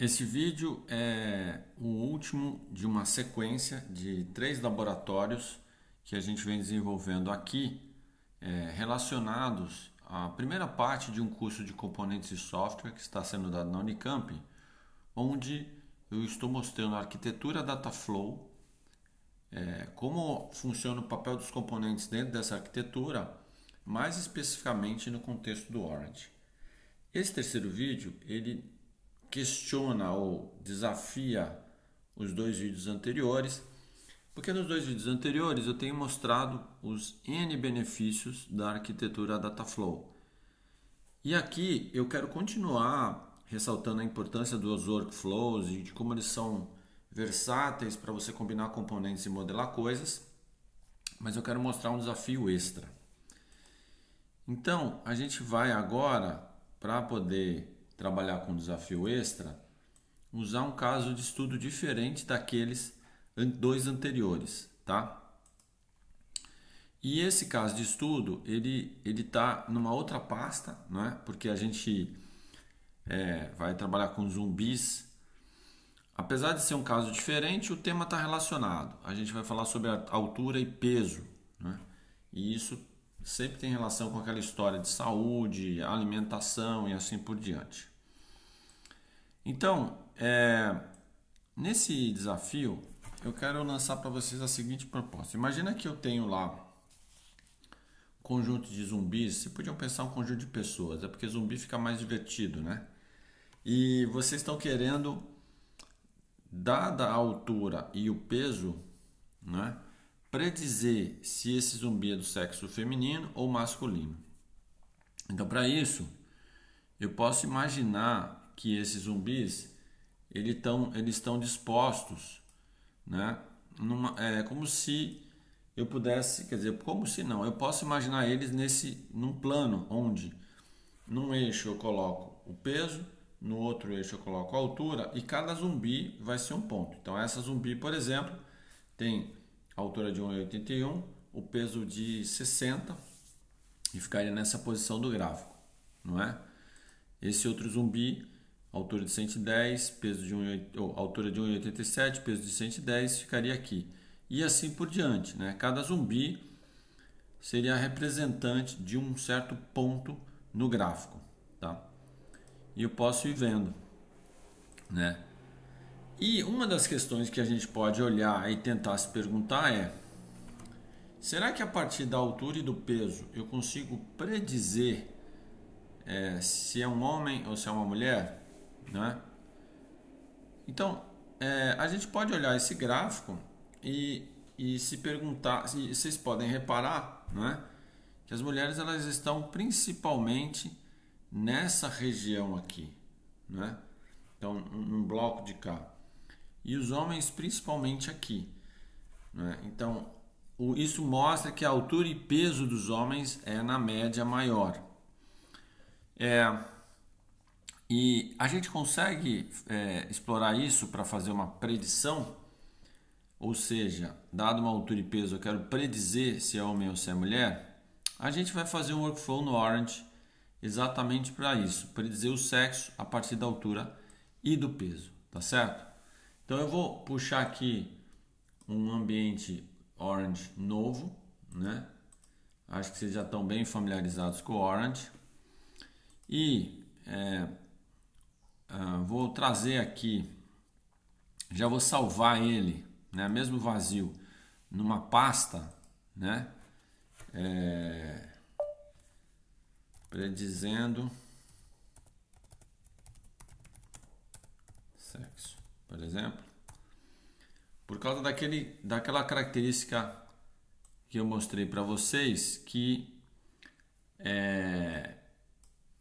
Este vídeo é o último de uma sequência de três laboratórios que a gente vem desenvolvendo aqui é, relacionados à primeira parte de um curso de componentes e software que está sendo dado na Unicamp, onde eu estou mostrando a arquitetura Dataflow, é, como funciona o papel dos componentes dentro dessa arquitetura, mais especificamente no contexto do Orange. Esse terceiro vídeo ele questiona ou desafia os dois vídeos anteriores, porque nos dois vídeos anteriores eu tenho mostrado os N benefícios da arquitetura Dataflow. E aqui eu quero continuar ressaltando a importância dos workflows e de como eles são versáteis para você combinar componentes e modelar coisas, mas eu quero mostrar um desafio extra. Então, a gente vai agora para poder trabalhar com desafio extra, usar um caso de estudo diferente daqueles dois anteriores, tá? E esse caso de estudo, ele ele tá numa outra pasta, não é? Porque a gente é, vai trabalhar com zumbis. Apesar de ser um caso diferente, o tema está relacionado. A gente vai falar sobre a altura e peso, né? E isso sempre tem relação com aquela história de saúde, alimentação e assim por diante. Então, é, nesse desafio, eu quero lançar para vocês a seguinte proposta. Imagina que eu tenho lá um conjunto de zumbis, vocês podiam pensar um conjunto de pessoas, é porque zumbi fica mais divertido, né? E vocês estão querendo, dada a altura e o peso, né? predizer se esse zumbi é do sexo feminino ou masculino. Então, para isso, eu posso imaginar que esses zumbis eles estão eles dispostos, né? Numa, é como se eu pudesse, quer dizer, como se não, eu posso imaginar eles nesse num plano onde num eixo eu coloco o peso, no outro eixo eu coloco a altura e cada zumbi vai ser um ponto. Então essa zumbi, por exemplo, tem a altura de 1,81, o peso de 60 e ficaria nessa posição do gráfico, não é? Esse outro zumbi, altura de 110, peso de 1, oh, altura de 1,87, peso de 110, ficaria aqui. E assim por diante, né? Cada zumbi seria representante de um certo ponto no gráfico, tá? E eu posso ir vendo, né? E uma das questões que a gente pode olhar e tentar se perguntar é: será que a partir da altura e do peso eu consigo predizer é, se é um homem ou se é uma mulher? Né? Então, é, a gente pode olhar esse gráfico e, e se perguntar, e vocês podem reparar né, que as mulheres elas estão principalmente nessa região aqui, né? então um, um bloco de cá e os homens principalmente aqui. Né? Então, o, isso mostra que a altura e peso dos homens é na média maior. É, e a gente consegue é, explorar isso para fazer uma predição, ou seja, dado uma altura e peso, eu quero predizer se é homem ou se é mulher. A gente vai fazer um workflow no Orange exatamente para isso, predizer o sexo a partir da altura e do peso, tá certo? Então eu vou puxar aqui um ambiente Orange novo, né? Acho que vocês já estão bem familiarizados com o Orange. E é, uh, vou trazer aqui, já vou salvar ele, né? mesmo vazio, numa pasta, né? É, predizendo sexo, por exemplo. Por causa daquele, daquela característica que eu mostrei para vocês, que é,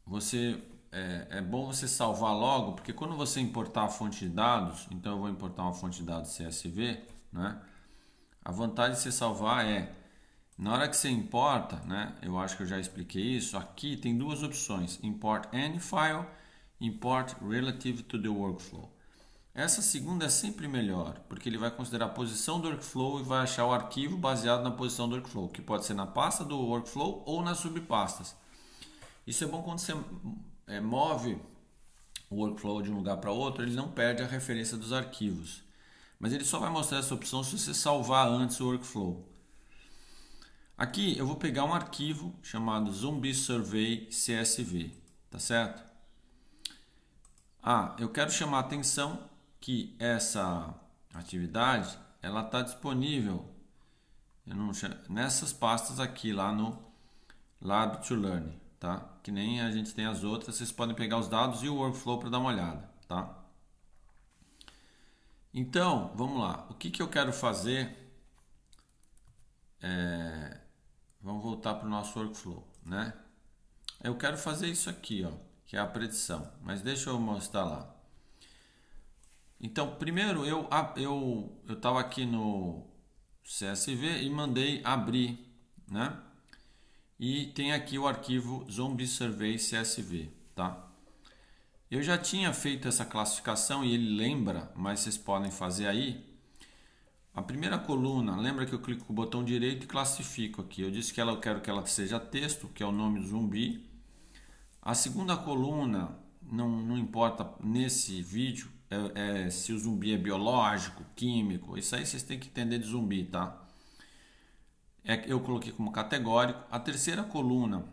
você é, é, bom você salvar logo, porque quando você importar a fonte de dados, então eu vou importar uma fonte de dados CSV, né? A vantagem de você salvar é na hora que você importa, né? Eu acho que eu já expliquei isso. Aqui tem duas opções: import any file, import relative to the workflow. Essa segunda é sempre melhor, porque ele vai considerar a posição do workflow e vai achar o arquivo baseado na posição do workflow, que pode ser na pasta do workflow ou nas subpastas. Isso é bom quando você é, move o workflow de um lugar para outro, ele não perde a referência dos arquivos. Mas ele só vai mostrar essa opção se você salvar antes o workflow. Aqui eu vou pegar um arquivo chamado Zombie Survey CSV, tá certo? Ah, eu quero chamar a atenção que essa atividade ela está disponível não, nessas pastas aqui lá no Lab to Learn, tá? Que nem a gente tem as outras, vocês podem pegar os dados e o workflow para dar uma olhada, tá? Então, vamos lá. O que, que eu quero fazer? É... Vamos voltar para o nosso workflow, né? Eu quero fazer isso aqui, ó, que é a predição. Mas deixa eu mostrar lá. Então, primeiro eu eu eu estava aqui no CSV e mandei abrir, né? E tem aqui o arquivo zombie survey CSV, tá? Eu já tinha feito essa classificação e ele lembra, mas vocês podem fazer aí. A primeira coluna, lembra que eu clico com o botão direito e classifico aqui. Eu disse que ela, eu quero que ela seja texto, que é o nome do zumbi. A segunda coluna, não, não importa nesse vídeo, é, é, se o zumbi é biológico, químico, isso aí vocês têm que entender de zumbi, tá? É, eu coloquei como categórico. A terceira coluna,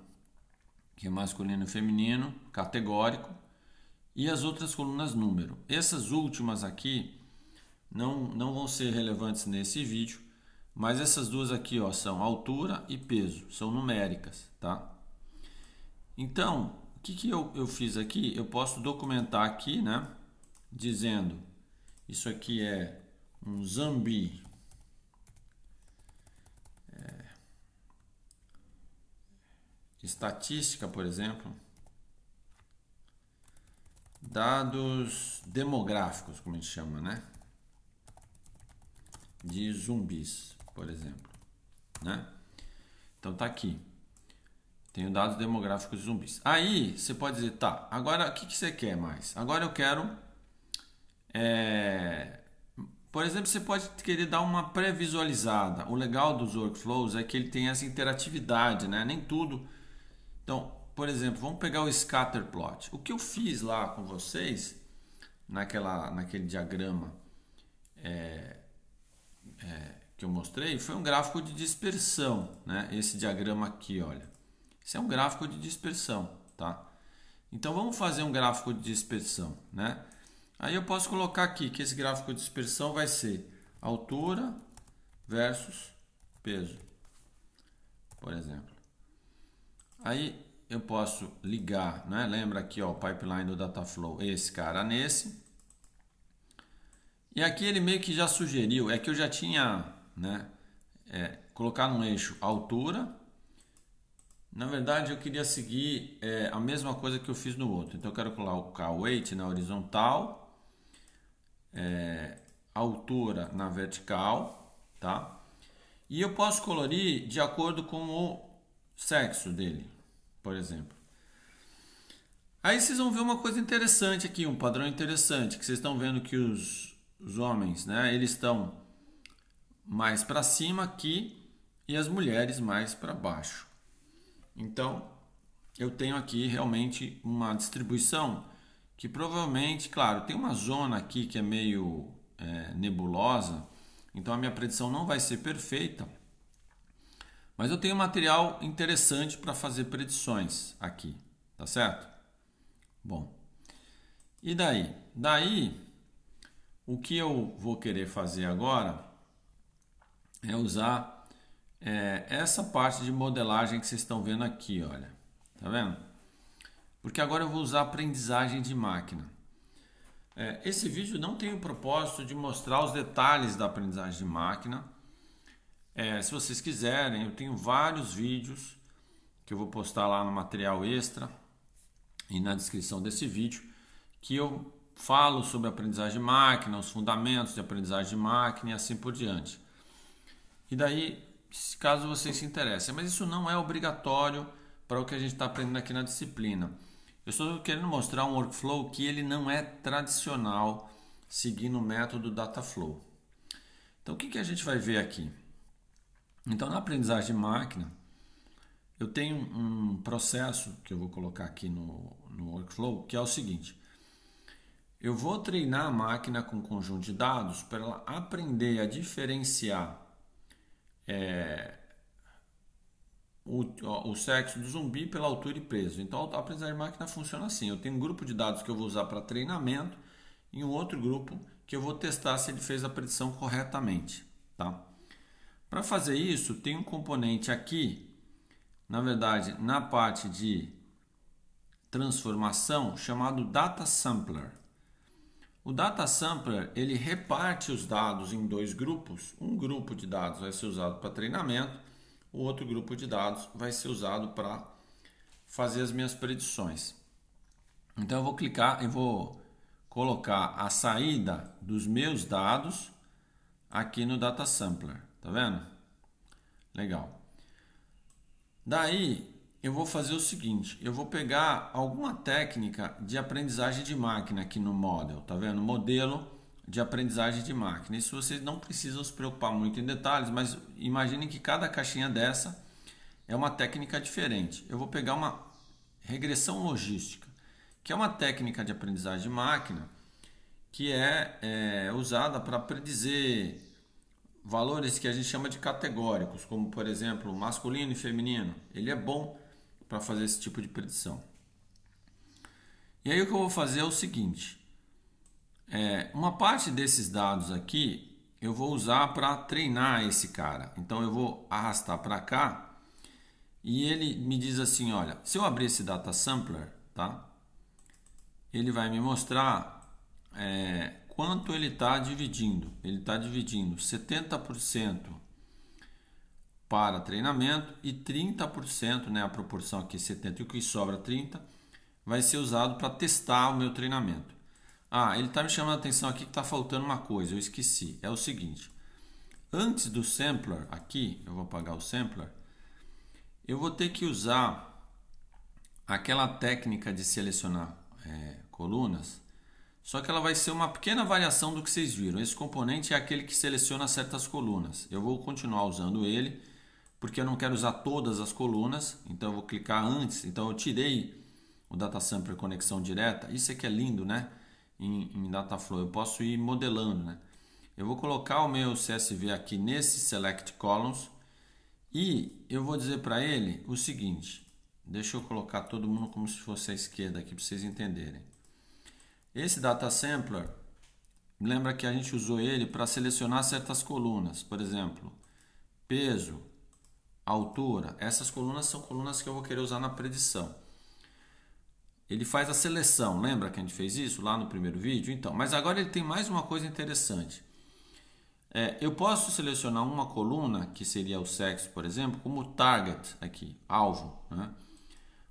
que é masculino e feminino, categórico. E as outras colunas número. Essas últimas aqui não, não vão ser relevantes nesse vídeo, mas essas duas aqui ó, são altura e peso, são numéricas, tá? Então, o que, que eu, eu fiz aqui? Eu posso documentar aqui, né? dizendo isso aqui é um zumbi é, estatística, por exemplo, dados demográficos, como a gente chama, né? De zumbis, por exemplo, né? Então tá aqui. Tenho dados demográficos de zumbis. Aí você pode dizer, tá, agora o que, que você quer mais? Agora eu quero é... Por exemplo, você pode querer dar uma pré-visualizada. O legal dos workflows é que ele tem essa interatividade, né? Nem tudo. Então, por exemplo, vamos pegar o scatter plot. O que eu fiz lá com vocês, naquela, naquele diagrama é, é, que eu mostrei, foi um gráfico de dispersão, né? Esse diagrama aqui, olha. Esse é um gráfico de dispersão, tá? Então, vamos fazer um gráfico de dispersão, né? Aí eu posso colocar aqui que esse gráfico de dispersão vai ser altura versus peso, por exemplo. Aí eu posso ligar, né? lembra aqui ó, o pipeline do Dataflow, esse cara nesse. E aqui ele meio que já sugeriu, é que eu já tinha né, é, colocado um eixo altura. Na verdade eu queria seguir é, a mesma coisa que eu fiz no outro. Então eu quero colocar o weight na né, horizontal é, na vertical, tá? E eu posso colorir de acordo com o sexo dele, por exemplo. Aí vocês vão ver uma coisa interessante aqui, um padrão interessante, que vocês estão vendo que os, os homens, né, eles estão mais para cima aqui e as mulheres mais para baixo. Então, eu tenho aqui realmente uma distribuição que provavelmente, claro, tem uma zona aqui que é meio é, nebulosa, então a minha predição não vai ser perfeita, mas eu tenho material interessante para fazer predições aqui, tá certo? Bom, e daí? Daí, o que eu vou querer fazer agora é usar é, essa parte de modelagem que vocês estão vendo aqui, olha, tá vendo? porque agora eu vou usar aprendizagem de máquina. É, esse vídeo não tem o propósito de mostrar os detalhes da aprendizagem de máquina. É, se vocês quiserem, eu tenho vários vídeos que eu vou postar lá no material extra e na descrição desse vídeo que eu falo sobre aprendizagem de máquina, os fundamentos de aprendizagem de máquina e assim por diante. E daí, caso vocês se interessem, mas isso não é obrigatório para o que a gente está aprendendo aqui na disciplina. Eu estou querendo mostrar um workflow que ele não é tradicional seguindo o método Dataflow. Então o que, que a gente vai ver aqui? Então na aprendizagem de máquina, eu tenho um processo que eu vou colocar aqui no, no workflow, que é o seguinte. Eu vou treinar a máquina com um conjunto de dados para ela aprender a diferenciar é, o, o sexo do zumbi pela altura e peso. Então, a aprendizagem de máquina funciona assim: eu tenho um grupo de dados que eu vou usar para treinamento e um outro grupo que eu vou testar se ele fez a predição corretamente. Tá? Para fazer isso, tem um componente aqui, na verdade, na parte de transformação, chamado Data Sampler. O Data Sampler ele reparte os dados em dois grupos. Um grupo de dados vai ser usado para treinamento o outro grupo de dados vai ser usado para fazer as minhas predições. Então eu vou clicar e vou colocar a saída dos meus dados aqui no Data Sampler, tá vendo? Legal. Daí eu vou fazer o seguinte, eu vou pegar alguma técnica de aprendizagem de máquina aqui no model, tá vendo? Modelo de aprendizagem de máquina. Isso vocês não precisam se preocupar muito em detalhes, mas imaginem que cada caixinha dessa é uma técnica diferente. Eu vou pegar uma regressão logística, que é uma técnica de aprendizagem de máquina que é, é usada para predizer valores que a gente chama de categóricos, como por exemplo masculino e feminino. Ele é bom para fazer esse tipo de predição. E aí o que eu vou fazer é o seguinte: é, uma parte desses dados aqui eu vou usar para treinar esse cara. Então eu vou arrastar para cá e ele me diz assim, olha, se eu abrir esse data sampler, tá? Ele vai me mostrar é, quanto ele está dividindo. Ele está dividindo 70% para treinamento e 30%, né, a proporção aqui 70 e o que sobra 30 vai ser usado para testar o meu treinamento. Ah, ele está me chamando a atenção aqui que está faltando uma coisa, eu esqueci. É o seguinte: antes do sampler, aqui, eu vou apagar o sampler, eu vou ter que usar aquela técnica de selecionar é, colunas, só que ela vai ser uma pequena variação do que vocês viram. Esse componente é aquele que seleciona certas colunas. Eu vou continuar usando ele, porque eu não quero usar todas as colunas, então eu vou clicar antes. Então eu tirei o Data Sampler Conexão Direta. Isso aqui é lindo, né? em, em Dataflow, eu posso ir modelando, né? Eu vou colocar o meu CSV aqui nesse Select Columns e eu vou dizer para ele o seguinte, deixa eu colocar todo mundo como se fosse à esquerda aqui para vocês entenderem. Esse Data Sampler, lembra que a gente usou ele para selecionar certas colunas, por exemplo, peso, altura, essas colunas são colunas que eu vou querer usar na predição ele faz a seleção. Lembra que a gente fez isso lá no primeiro vídeo? Então, mas agora ele tem mais uma coisa interessante. É, eu posso selecionar uma coluna, que seria o sexo, por exemplo, como target aqui, alvo. Né?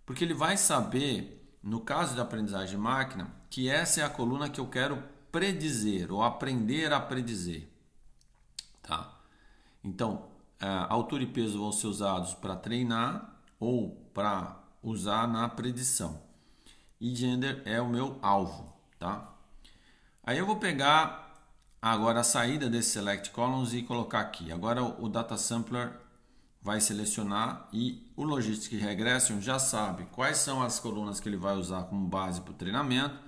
Porque ele vai saber, no caso da aprendizagem máquina, que essa é a coluna que eu quero predizer ou aprender a predizer. Tá? Então, é, altura e peso vão ser usados para treinar ou para usar na predição e gender é o meu alvo, tá? Aí eu vou pegar agora a saída desse select columns e colocar aqui. Agora o data sampler vai selecionar e o logistic regression já sabe quais são as colunas que ele vai usar como base para o treinamento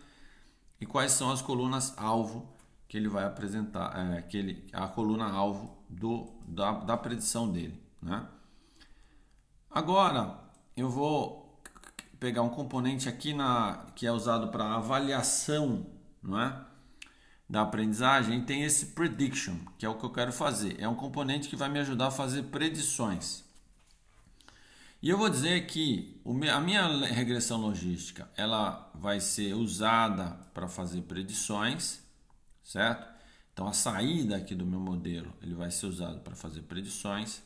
e quais são as colunas alvo que ele vai apresentar, é, que ele, a coluna alvo do, da, da predição dele, né? Agora eu vou pegar um componente aqui na, que é usado para avaliação não é? da aprendizagem, tem esse prediction, que é o que eu quero fazer. É um componente que vai me ajudar a fazer predições. E eu vou dizer que a minha regressão logística ela vai ser usada para fazer predições, certo? Então a saída aqui do meu modelo ele vai ser usado para fazer predições.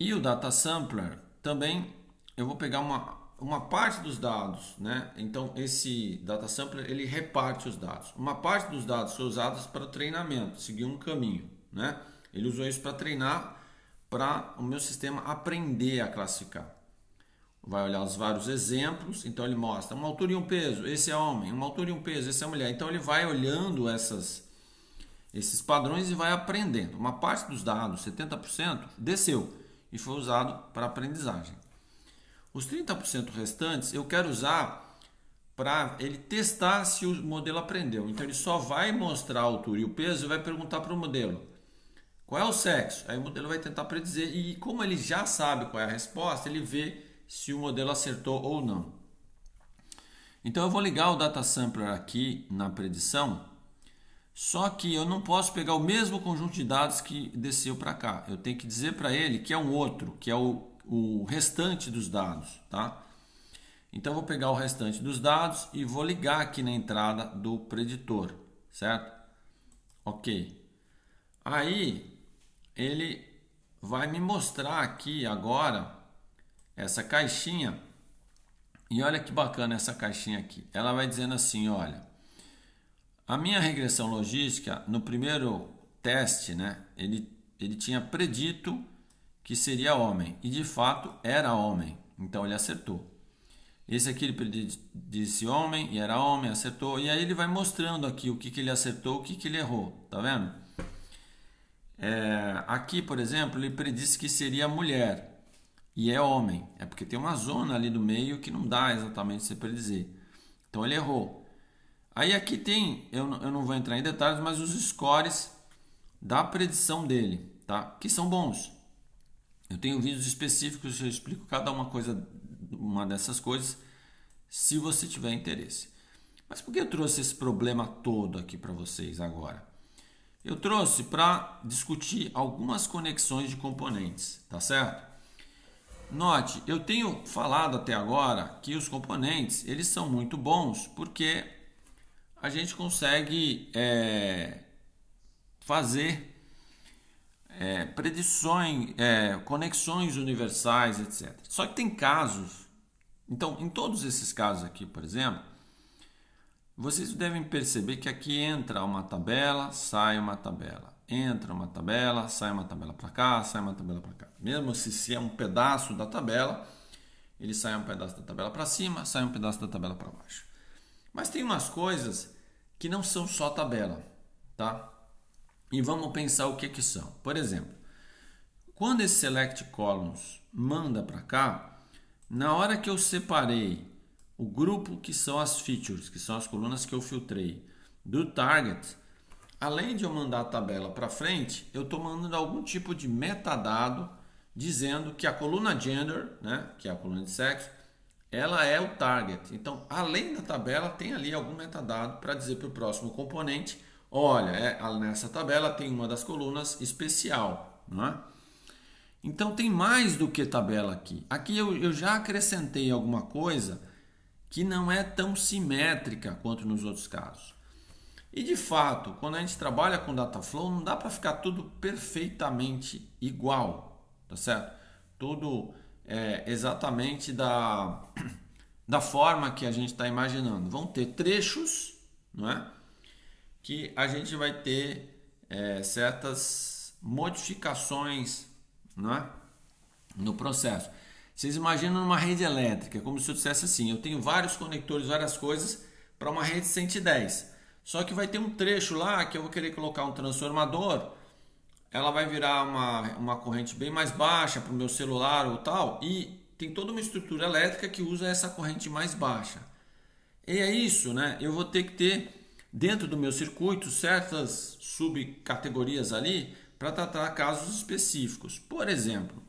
E o data sampler também eu vou pegar uma, uma parte dos dados, né? Então esse data sampler ele reparte os dados. Uma parte dos dados foi usados para treinamento, seguir um caminho, né? Ele usou isso para treinar para o meu sistema aprender a classificar. Vai olhar os vários exemplos, então ele mostra uma altura e um peso, esse é homem, uma altura e um peso, esse é mulher. Então ele vai olhando essas esses padrões e vai aprendendo. Uma parte dos dados, 70%, desceu e foi usado para aprendizagem. Os 30% restantes eu quero usar para ele testar se o modelo aprendeu. Então ele só vai mostrar a altura e o peso e vai perguntar para o modelo qual é o sexo. Aí o modelo vai tentar predizer e como ele já sabe qual é a resposta, ele vê se o modelo acertou ou não. Então eu vou ligar o data sampler aqui na predição, só que eu não posso pegar o mesmo conjunto de dados que desceu para cá. Eu tenho que dizer para ele que é um outro, que é o o restante dos dados, tá? Então vou pegar o restante dos dados e vou ligar aqui na entrada do preditor, certo? Ok. Aí ele vai me mostrar aqui agora essa caixinha. E olha que bacana essa caixinha aqui. Ela vai dizendo assim, olha, a minha regressão logística no primeiro teste, né? Ele ele tinha predito que seria homem, e de fato era homem. Então ele acertou. Esse aqui ele disse homem e era homem, acertou. E aí ele vai mostrando aqui o que, que ele acertou, o que, que ele errou, tá vendo? É, aqui, por exemplo, ele predisse que seria mulher e é homem. É porque tem uma zona ali do meio que não dá exatamente você predizer. Então ele errou. Aí aqui tem, eu, eu não vou entrar em detalhes, mas os scores da predição dele, tá? Que são bons. Eu tenho vídeos específicos, eu explico cada uma coisa, uma dessas coisas, se você tiver interesse. Mas por que eu trouxe esse problema todo aqui para vocês agora? Eu trouxe para discutir algumas conexões de componentes, tá certo? Note, eu tenho falado até agora que os componentes eles são muito bons porque a gente consegue é, fazer é, predições, é, conexões universais, etc. Só que tem casos. Então, em todos esses casos aqui, por exemplo, vocês devem perceber que aqui entra uma tabela, sai uma tabela. Entra uma tabela, sai uma tabela para cá, sai uma tabela para cá. Mesmo se, se é um pedaço da tabela, ele sai um pedaço da tabela para cima, sai um pedaço da tabela para baixo. Mas tem umas coisas que não são só tabela, tá? E vamos pensar o que, que são. Por exemplo, quando esse select columns manda para cá, na hora que eu separei o grupo que são as features, que são as colunas que eu filtrei, do target, além de eu mandar a tabela para frente, eu estou mandando algum tipo de metadado dizendo que a coluna gender, né, que é a coluna de sexo, ela é o target. Então, além da tabela, tem ali algum metadado para dizer para o próximo componente Olha, é, nessa tabela tem uma das colunas especial, é? Então tem mais do que tabela aqui. Aqui eu, eu já acrescentei alguma coisa que não é tão simétrica quanto nos outros casos. E de fato, quando a gente trabalha com Dataflow, não dá para ficar tudo perfeitamente igual, tá certo? Tudo é, exatamente da, da forma que a gente está imaginando. Vão ter trechos, não é? que a gente vai ter é, certas modificações né, no processo. Vocês imaginam uma rede elétrica, como se eu dissesse assim: eu tenho vários conectores, várias coisas para uma rede 110. Só que vai ter um trecho lá que eu vou querer colocar um transformador, ela vai virar uma, uma corrente bem mais baixa para o meu celular ou tal, e tem toda uma estrutura elétrica que usa essa corrente mais baixa. E é isso, né? Eu vou ter que ter dentro do meu circuito certas subcategorias ali para tratar casos específicos. Por exemplo,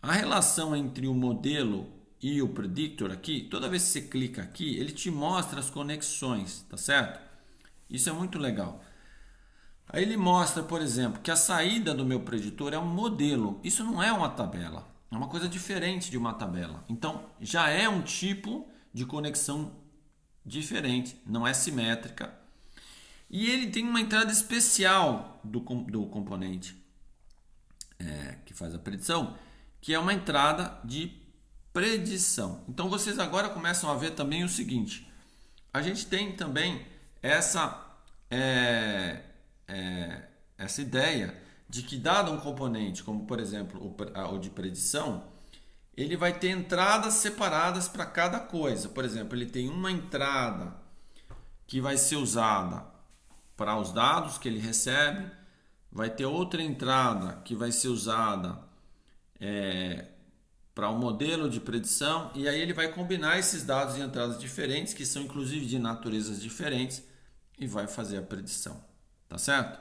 a relação entre o modelo e o predictor aqui, toda vez que você clica aqui, ele te mostra as conexões, tá certo? Isso é muito legal. Aí ele mostra, por exemplo, que a saída do meu preditor é um modelo. Isso não é uma tabela. É uma coisa diferente de uma tabela. Então, já é um tipo de conexão diferente, não é simétrica. E ele tem uma entrada especial do, do componente é, que faz a predição, que é uma entrada de predição. Então vocês agora começam a ver também o seguinte: a gente tem também essa, é, é, essa ideia de que, dado um componente, como por exemplo o, o de predição, ele vai ter entradas separadas para cada coisa. Por exemplo, ele tem uma entrada que vai ser usada para os dados que ele recebe, vai ter outra entrada que vai ser usada é, para o um modelo de predição, e aí ele vai combinar esses dados em entradas diferentes, que são inclusive de naturezas diferentes, e vai fazer a predição. Tá certo?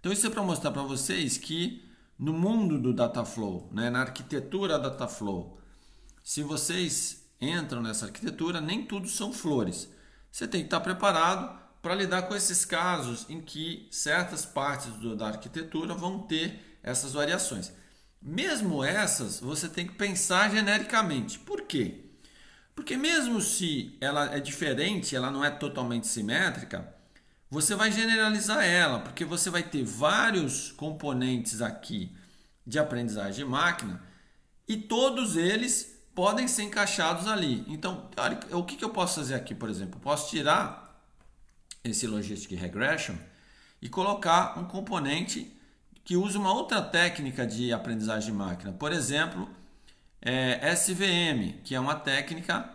Então, isso é para mostrar para vocês que no mundo do Dataflow, né? na arquitetura Dataflow. Se vocês entram nessa arquitetura, nem tudo são flores. Você tem que estar preparado para lidar com esses casos em que certas partes do, da arquitetura vão ter essas variações. Mesmo essas, você tem que pensar genericamente. Por quê? Porque mesmo se ela é diferente, ela não é totalmente simétrica, você vai generalizar ela, porque você vai ter vários componentes aqui de aprendizagem de máquina e todos eles podem ser encaixados ali. Então, o que eu posso fazer aqui, por exemplo? posso tirar esse Logistic Regression e colocar um componente que usa uma outra técnica de aprendizagem de máquina. Por exemplo, é SVM, que é uma técnica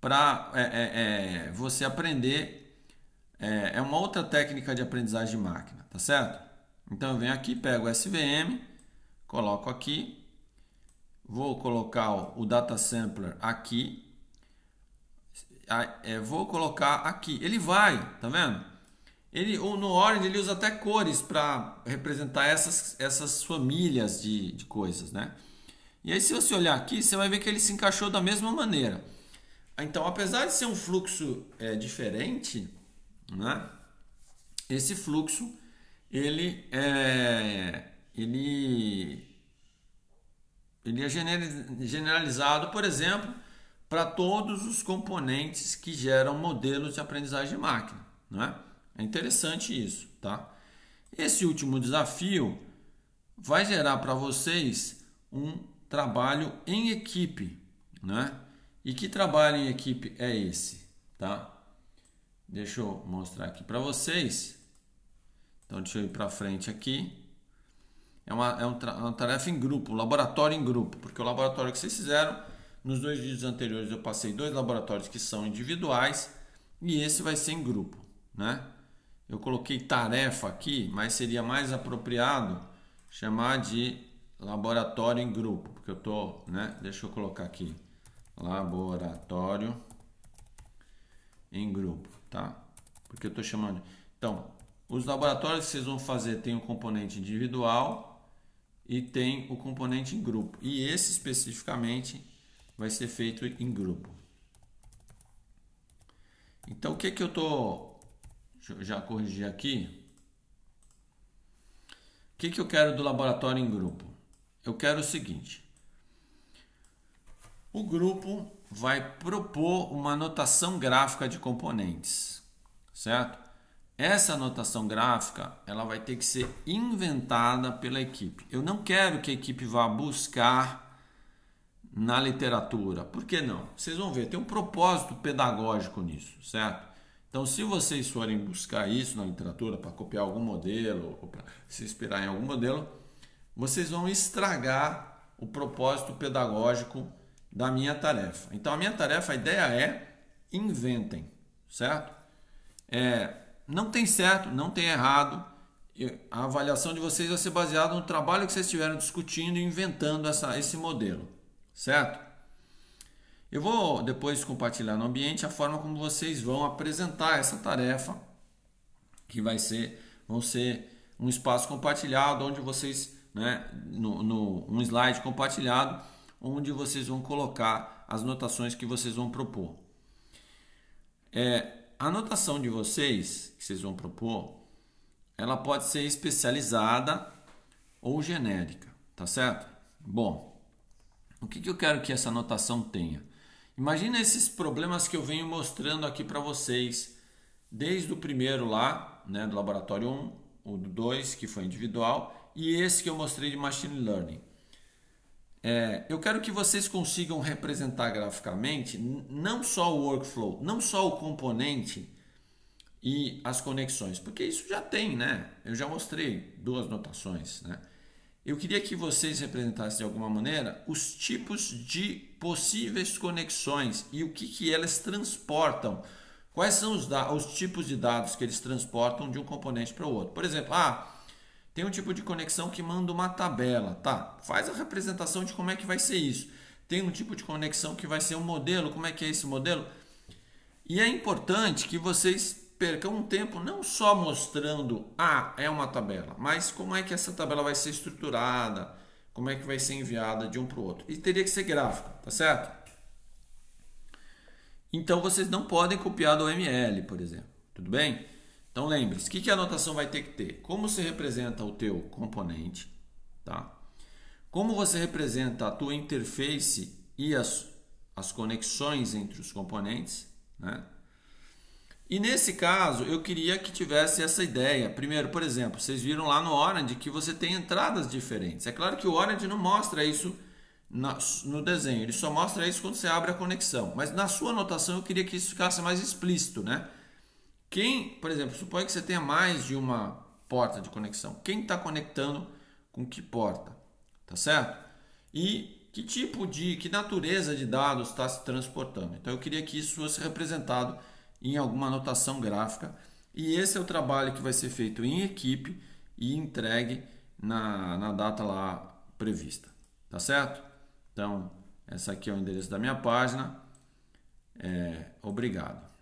para é, é, é, você aprender é, é uma outra técnica de aprendizagem de máquina, tá certo? Então eu venho aqui, pego o SVM, coloco aqui, vou colocar o data sampler aqui, é, vou colocar aqui, ele vai, tá vendo? Ele, no Orange ele usa até cores para representar essas, essas famílias de, de coisas, né? E aí se você olhar aqui, você vai ver que ele se encaixou da mesma maneira. Então, apesar de ser um fluxo é, diferente, né? Esse fluxo ele é, ele, ele é generalizado, por exemplo, para todos os componentes que geram modelos de aprendizagem de máquina. Né? É interessante isso. Tá? Esse último desafio vai gerar para vocês um trabalho em equipe. Né? E que trabalho em equipe é esse? Tá? Deixa eu mostrar aqui para vocês. Então, deixa eu ir para frente aqui. É uma, é, é uma tarefa em grupo, um laboratório em grupo, porque o laboratório que vocês fizeram, nos dois vídeos anteriores eu passei dois laboratórios que são individuais e esse vai ser em grupo, né? Eu coloquei tarefa aqui, mas seria mais apropriado chamar de laboratório em grupo, porque eu tô, né? Deixa eu colocar aqui, laboratório em grupo tá? Porque eu estou chamando. Então, os laboratórios que vocês vão fazer tem o componente individual e tem o componente em grupo. E esse especificamente vai ser feito em grupo. Então, o que que eu tô eu já corrigir aqui? O que que eu quero do laboratório em grupo? Eu quero o seguinte: o grupo vai propor uma notação gráfica de componentes, certo? Essa notação gráfica ela vai ter que ser inventada pela equipe. Eu não quero que a equipe vá buscar na literatura. Por que não? Vocês vão ver, tem um propósito pedagógico nisso, certo? Então, se vocês forem buscar isso na literatura para copiar algum modelo ou para se inspirar em algum modelo, vocês vão estragar o propósito pedagógico da minha tarefa. Então a minha tarefa, a ideia é inventem, certo? É, não tem certo, não tem errado. A avaliação de vocês vai ser baseada no trabalho que vocês estiveram discutindo e inventando essa, esse modelo, certo? Eu vou depois compartilhar no ambiente a forma como vocês vão apresentar essa tarefa, que vai ser, vão ser um espaço compartilhado onde vocês, né, no, no um slide compartilhado, onde vocês vão colocar as notações que vocês vão propor. É, a notação de vocês, que vocês vão propor, ela pode ser especializada ou genérica, tá certo? Bom, o que, que eu quero que essa notação tenha? Imagina esses problemas que eu venho mostrando aqui para vocês, desde o primeiro lá, né, do laboratório 1, o do 2, que foi individual, e esse que eu mostrei de machine learning. É, eu quero que vocês consigam representar graficamente não só o workflow, não só o componente e as conexões, porque isso já tem, né? Eu já mostrei duas notações, né? Eu queria que vocês representassem de alguma maneira os tipos de possíveis conexões e o que, que elas transportam. Quais são os, os tipos de dados que eles transportam de um componente para o outro? Por exemplo, ah, tem um tipo de conexão que manda uma tabela, tá? Faz a representação de como é que vai ser isso. Tem um tipo de conexão que vai ser um modelo, como é que é esse modelo? E é importante que vocês percam um tempo não só mostrando, ah, é uma tabela, mas como é que essa tabela vai ser estruturada, como é que vai ser enviada de um para o outro. E teria que ser gráfico, tá certo? Então vocês não podem copiar do ML, por exemplo, tudo bem? Então lembre-se, o que, que a anotação vai ter que ter? Como você representa o teu componente, tá? Como você representa a tua interface e as, as conexões entre os componentes, né? E nesse caso, eu queria que tivesse essa ideia. Primeiro, por exemplo, vocês viram lá no Orange que você tem entradas diferentes. É claro que o Orange não mostra isso no desenho, ele só mostra isso quando você abre a conexão. Mas na sua anotação eu queria que isso ficasse mais explícito, né? Quem, por exemplo, suponha que você tenha mais de uma porta de conexão. Quem está conectando com que porta? Tá certo? E que tipo de, que natureza de dados está se transportando? Então eu queria que isso fosse representado em alguma anotação gráfica. E esse é o trabalho que vai ser feito em equipe e entregue na, na data lá prevista. Tá certo? Então, essa aqui é o endereço da minha página. É, obrigado.